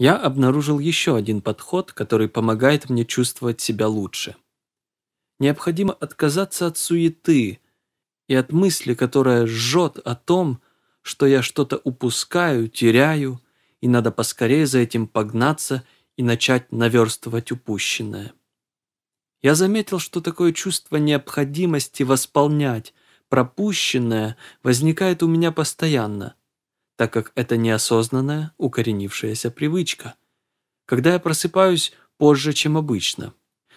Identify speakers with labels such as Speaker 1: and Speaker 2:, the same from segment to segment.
Speaker 1: я обнаружил еще один подход, который помогает мне чувствовать себя лучше. Необходимо отказаться от суеты и от мысли, которая жжет о том, что я что-то упускаю, теряю, и надо поскорее за этим погнаться и начать наверстывать упущенное. Я заметил, что такое чувство необходимости восполнять пропущенное возникает у меня постоянно – так как это неосознанная, укоренившаяся привычка. Когда я просыпаюсь позже, чем обычно.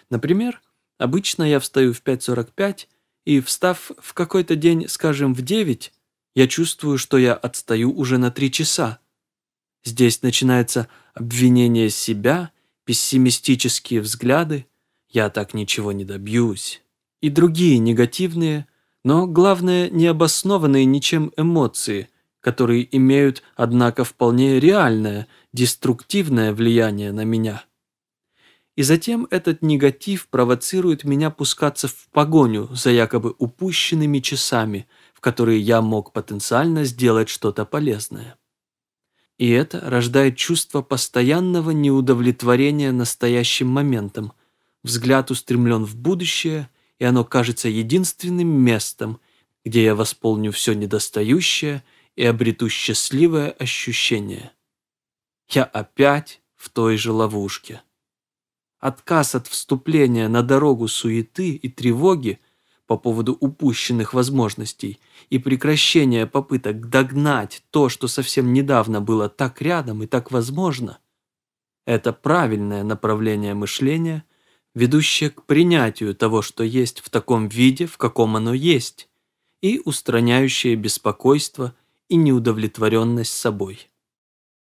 Speaker 1: Например, обычно я встаю в 5.45, и, встав в какой-то день, скажем, в 9, я чувствую, что я отстаю уже на 3 часа. Здесь начинается обвинение себя, пессимистические взгляды, я так ничего не добьюсь и другие негативные, но главное необоснованные ничем эмоции, которые имеют, однако, вполне реальное, деструктивное влияние на меня. И затем этот негатив провоцирует меня пускаться в погоню за якобы упущенными часами, в которые я мог потенциально сделать что-то полезное. И это рождает чувство постоянного неудовлетворения настоящим моментом. Взгляд устремлен в будущее, и оно кажется единственным местом, где я восполню все недостающее и обрету счастливое ощущение. Я опять в той же ловушке. Отказ от вступления на дорогу суеты и тревоги по поводу упущенных возможностей и прекращение попыток догнать то, что совсем недавно было так рядом и так возможно, это правильное направление мышления, ведущее к принятию того, что есть в таком виде, в каком оно есть, и устраняющее беспокойство и неудовлетворенность собой.